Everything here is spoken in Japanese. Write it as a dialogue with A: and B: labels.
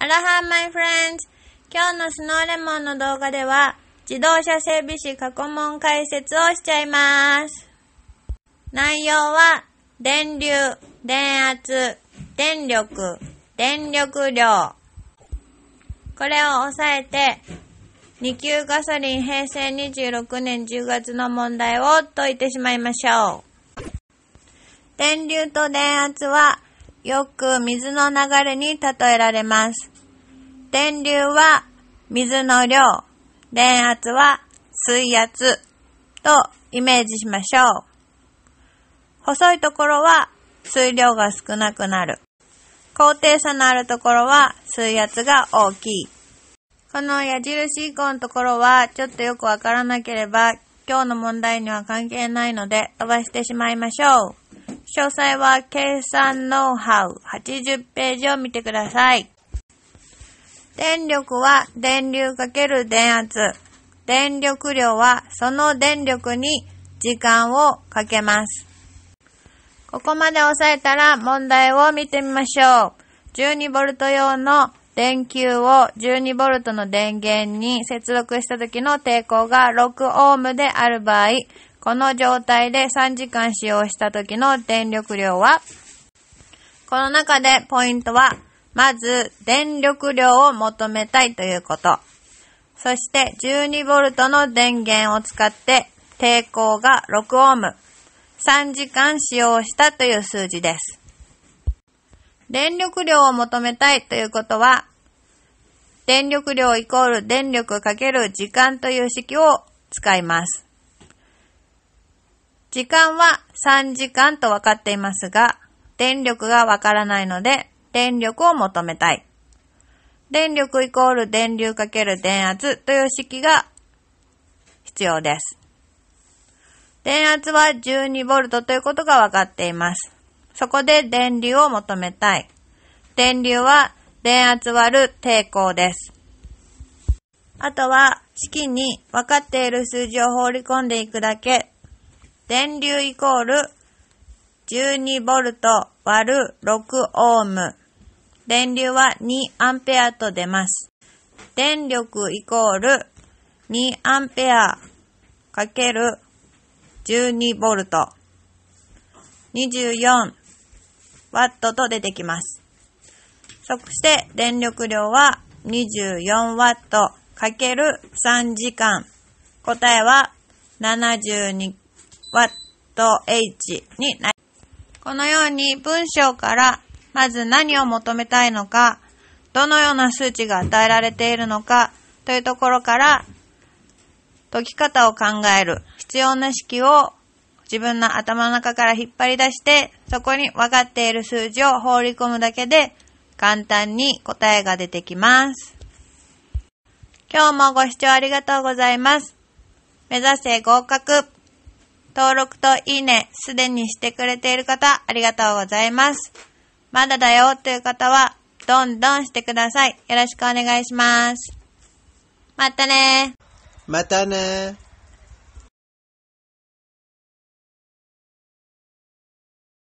A: アロハマイフレンズ今日のスノーレモンの動画では、自動車整備士過去問解説をしちゃいます。内容は、電流、電圧、電力、電力量。これを押さえて、2級ガソリン平成26年10月の問題を解いてしまいましょう。電流と電圧は、よく水の流れに例えられます。電流は水の量、電圧は水圧とイメージしましょう。細いところは水量が少なくなる。高低差のあるところは水圧が大きい。この矢印以降のところはちょっとよくわからなければ今日の問題には関係ないので飛ばしてしまいましょう。詳細は計算ノウハウ80ページを見てください。電力は電流×電圧。電力量はその電力に時間をかけます。ここまで押さえたら問題を見てみましょう。12V 用の電球を 12V の電源に接続した時の抵抗が 6Ω である場合、この状態で3時間使用した時の電力量はこの中でポイントは、まず電力量を求めたいということ。そして 12V の電源を使って抵抗が6ム3時間使用したという数字です。電力量を求めたいということは、電力量イコール電力かける時間という式を使います。時間は3時間と分かっていますが、電力がわからないので、電力を求めたい。電力イコール電流かける電圧という式が必要です。電圧は 12V ということが分かっています。そこで電流を求めたい。電流は電圧割る抵抗です。あとは式に分かっている数字を放り込んでいくだけ電流イコール 12V 割る 6Ω。電流は 2A と出ます。電力イコール 2A かける 12V。24W と出てきます。そして電力量は 24W かける3時間。答えは7 2 W-H になりこのように文章からまず何を求めたいのか、どのような数値が与えられているのかというところから解き方を考える必要な式を自分の頭の中から引っ張り出して、そこに分かっている数字を放り込むだけで簡単に答えが出てきます。今日もご視聴ありがとうございます。目指せ合格登録といいね、すでにしてくれている方、ありがとうございます。まだだよという方は、どんどんしてください。よろしくお願いします。またねまたね